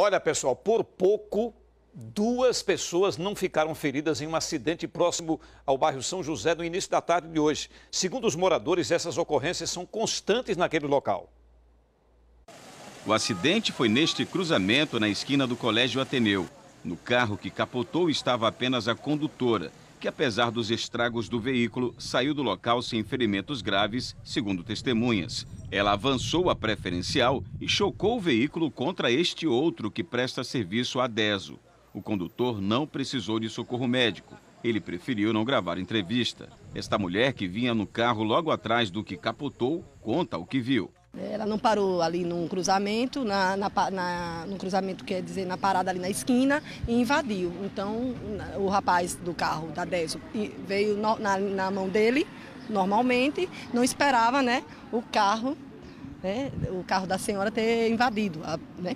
Olha, pessoal, por pouco duas pessoas não ficaram feridas em um acidente próximo ao bairro São José no início da tarde de hoje. Segundo os moradores, essas ocorrências são constantes naquele local. O acidente foi neste cruzamento na esquina do Colégio Ateneu. No carro que capotou estava apenas a condutora que, apesar dos estragos do veículo, saiu do local sem ferimentos graves, segundo testemunhas. Ela avançou a preferencial e chocou o veículo contra este outro que presta serviço a DESO. O condutor não precisou de socorro médico. Ele preferiu não gravar entrevista. Esta mulher, que vinha no carro logo atrás do que capotou, conta o que viu. Ela não parou ali num cruzamento, na, na, na, num cruzamento quer é dizer na parada ali na esquina e invadiu. Então o rapaz do carro da Deso veio no, na, na mão dele normalmente, não esperava né, o carro, né, o carro da senhora ter invadido. Né?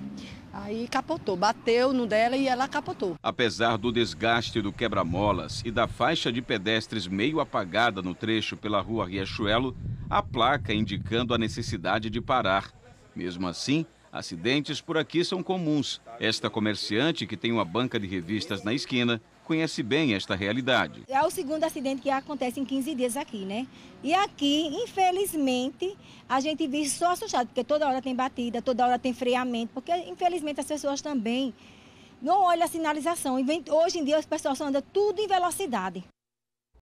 Aí capotou, bateu no dela e ela capotou. Apesar do desgaste do quebra-molas e da faixa de pedestres meio apagada no trecho pela rua Riachuelo, a placa indicando a necessidade de parar. Mesmo assim, acidentes por aqui são comuns. Esta comerciante, que tem uma banca de revistas na esquina, conhece bem esta realidade. É o segundo acidente que acontece em 15 dias aqui, né? E aqui, infelizmente, a gente vive só assustado, porque toda hora tem batida, toda hora tem freamento, porque infelizmente as pessoas também não olham a sinalização. Hoje em dia as pessoas andam tudo em velocidade.